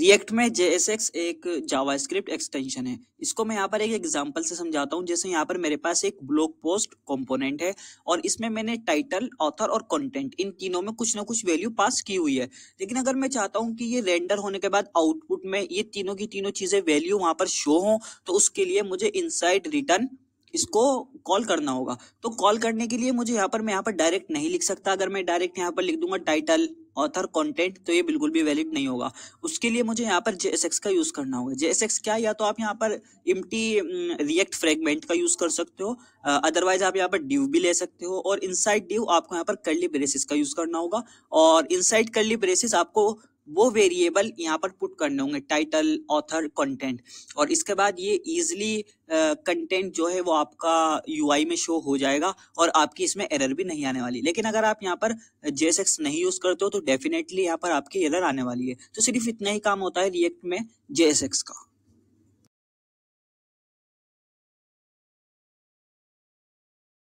react में जे एक JavaScript extension है इसको मैं यहाँ पर एक एग्जांपल से समझाता हूँ जैसे यहाँ पर मेरे पास एक ब्लॉग पोस्ट कंपोनेंट है और इसमें मैंने टाइटल ऑथर और कंटेंट इन तीनों में कुछ ना कुछ वैल्यू पास की हुई है लेकिन अगर मैं चाहता हूँ कि ये रेंडर होने के बाद आउटपुट में ये तीनों की तीनों चीजें वैल्यू वहां पर शो हो तो उसके लिए मुझे इनसाइड रिटर्न इसको कॉल करना होगा तो कॉल करने के लिए मुझे यहाँ पर मैं यहाँ पर डायरेक्ट नहीं लिख सकता अगर मैं डायरेक्ट यहाँ पर लिख दूंगा टाइटल ऑथर कंटेंट तो ये बिल्कुल भी वैलिड नहीं होगा उसके लिए मुझे यहाँ पर जे का यूज़ करना होगा जे क्या या तो आप यहाँ पर इम्टी रिएक्ट फ्रेगमेंट का यूज़ कर सकते हो अदरवाइज आप यहाँ पर डिव भी ले सकते हो और इनसाइड डिव आपको यहाँ पर कर्ली ब्रेसिस का यूज़ करना होगा और इनसाइड कर्ली ब्रेसिस आपको वो वेरिएबल यहाँ पर पुट करने होंगे टाइटल ऑथर कंटेंट और इसके बाद ये इजिली कंटेंट जो है वो आपका यूआई में शो हो जाएगा और आपकी इसमें एरर भी नहीं आने वाली लेकिन अगर आप यहाँ पर जेएसएक्स नहीं यूज़ करते हो तो डेफिनेटली यहाँ पर आपकी एरर आने वाली है तो सिर्फ इतना ही काम होता है रिएक्ट में जेएसएक्स का